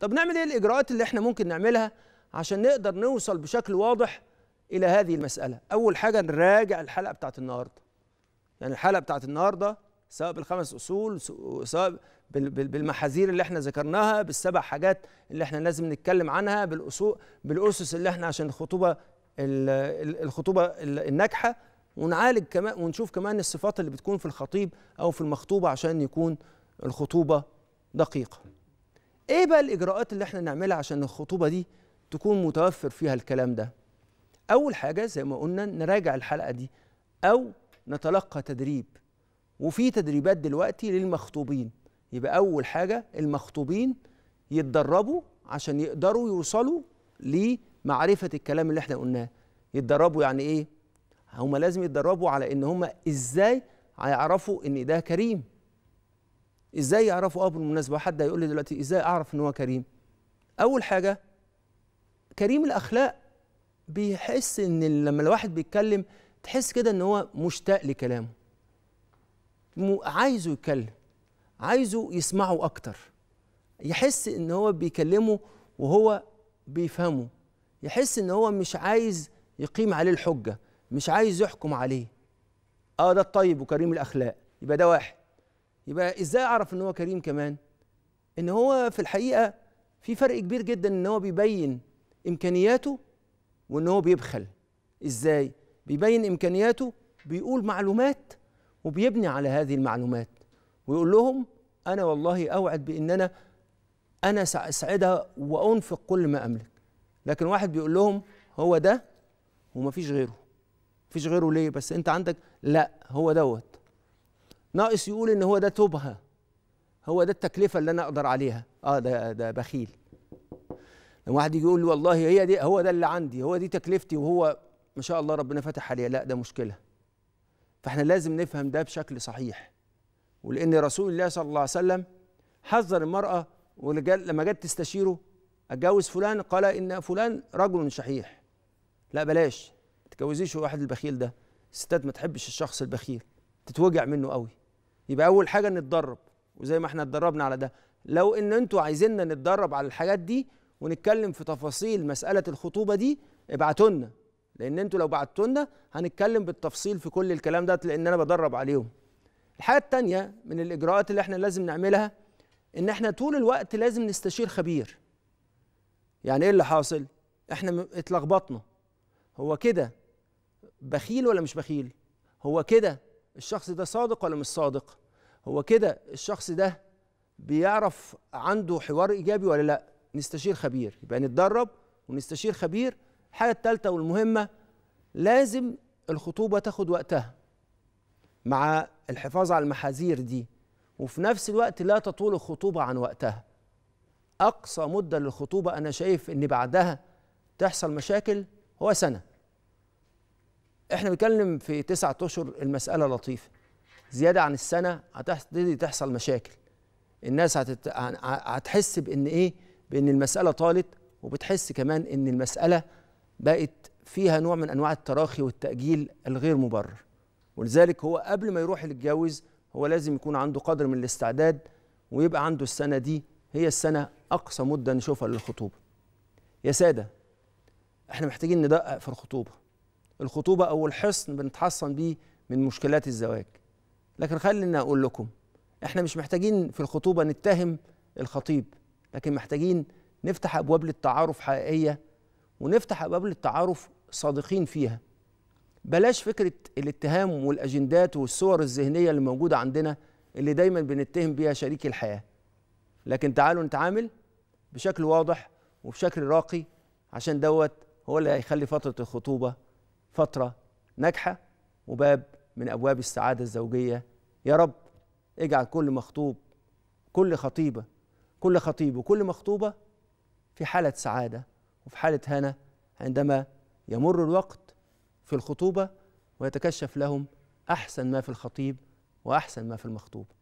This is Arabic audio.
طب نعمل ايه الاجراءات اللي احنا ممكن نعملها عشان نقدر نوصل بشكل واضح الى هذه المساله اول حاجه نراجع الحلقه بتاعت النهارده يعني الحلقه بتاعت النهارده سواء بالخمس اصول سواء بالمحاذير اللي احنا ذكرناها بالسبع حاجات اللي احنا لازم نتكلم عنها بالاصول بالاسس اللي احنا عشان الخطوبه الخطوبه الناجحه ونعالج كمان ونشوف كمان الصفات اللي بتكون في الخطيب او في المخطوبه عشان يكون الخطوبه دقيقه ايه بقى الاجراءات اللي احنا نعملها عشان الخطوبه دي تكون متوفر فيها الكلام ده اول حاجه زي ما قلنا نراجع الحلقه دي او نتلقى تدريب وفي تدريبات دلوقتي للمخطوبين يبقى اول حاجه المخطوبين يتدربوا عشان يقدروا يوصلوا لمعرفه الكلام اللي احنا قلناه يتدربوا يعني ايه هما لازم يتدربوا على ان هما ازاي هيعرفوا ان ده كريم ازاي يعرفوا اه بالمناسبه حد هيقول لي دلوقتي ازاي اعرف ان هو كريم اول حاجه كريم الاخلاق بيحس ان لما الواحد بيتكلم تحس كده ان هو مشتاق لكلامه عايزه يتكلم عايزه يسمعه اكتر يحس ان هو بيكلمه وهو بيفهمه يحس ان هو مش عايز يقيم عليه الحجه مش عايز يحكم عليه اه ده الطيب وكريم الاخلاق يبقى ده واحد يبقى ازاي اعرف ان هو كريم كمان ان هو في الحقيقه في فرق كبير جدا ان هو بيبين امكانياته وان هو بيبخل ازاي بيبين امكانياته بيقول معلومات وبيبني على هذه المعلومات ويقول لهم انا والله اوعد بان انا انا اسعدها وانفق كل ما املك لكن واحد بيقول لهم هو ده ومفيش غيره مفيش غيره ليه بس انت عندك لا هو دوت ناقص يقول ان هو ده توبها هو ده التكلفه اللي انا اقدر عليها اه ده ده بخيل لما واحد يجي يقول لي والله هي دي هو ده اللي عندي هو دي تكلفتي وهو ما شاء الله ربنا فتح عليها لا ده مشكله فاحنا لازم نفهم ده بشكل صحيح ولان رسول الله صلى الله عليه وسلم حذر المراه لما جت تستشيره اتجوز فلان قال ان فلان رجل شحيح لا بلاش ما تتجوزيش واحد البخيل ده الستات ما تحبش الشخص البخيل تتوجع منه قوي يبقى اول حاجه نتدرب وزي ما احنا اتدربنا على ده لو ان انتوا عايزيننا نتدرب على الحاجات دي ونتكلم في تفاصيل مساله الخطوبه دي ابعتوا لنا لان انتوا لو بعتوا لنا هنتكلم بالتفصيل في كل الكلام ده لان انا بدرب عليهم الحاجه الثانيه من الاجراءات اللي احنا لازم نعملها ان احنا طول الوقت لازم نستشير خبير يعني ايه اللي حاصل احنا اتلخبطنا هو كده بخيل ولا مش بخيل هو كده الشخص ده صادق ولا مش صادق هو كده الشخص ده بيعرف عنده حوار ايجابي ولا لا نستشير خبير يبقى نتدرب ونستشير خبير الحاجه الثالثه والمهمه لازم الخطوبه تاخد وقتها مع الحفاظ على المحاذير دي وفي نفس الوقت لا تطول الخطوبه عن وقتها اقصى مده للخطوبه انا شايف ان بعدها تحصل مشاكل هو سنه احنا بنتكلم في تسعة اشهر المساله لطيفه زياده عن السنه هتبتدي تحصل مشاكل الناس هتت... هتحس بان ايه بان المساله طالت وبتحس كمان ان المساله بقت فيها نوع من انواع التراخي والتاجيل الغير مبرر ولذلك هو قبل ما يروح يتجوز هو لازم يكون عنده قدر من الاستعداد ويبقى عنده السنه دي هي السنه اقصى مده نشوفها للخطوبه يا ساده احنا محتاجين ندقق في الخطوبه الخطوبه او الحصن بنتحصن بيه من مشكلات الزواج لكن خليني اقول لكم احنا مش محتاجين في الخطوبه نتهم الخطيب لكن محتاجين نفتح ابواب للتعارف حقيقيه ونفتح ابواب للتعارف صادقين فيها بلاش فكره الاتهام والاجندات والصور الذهنيه اللي موجوده عندنا اللي دايما بنتهم بيها شريك الحياه لكن تعالوا نتعامل بشكل واضح وبشكل راقي عشان دوت هو اللي هيخلي فتره الخطوبه فترة ناجحة وباب من أبواب السعادة الزوجية يا رب اجعل كل مخطوب كل خطيبة كل خطيب وكل مخطوبة في حالة سعادة وفي حالة هنا عندما يمر الوقت في الخطوبة ويتكشف لهم أحسن ما في الخطيب وأحسن ما في المخطوبة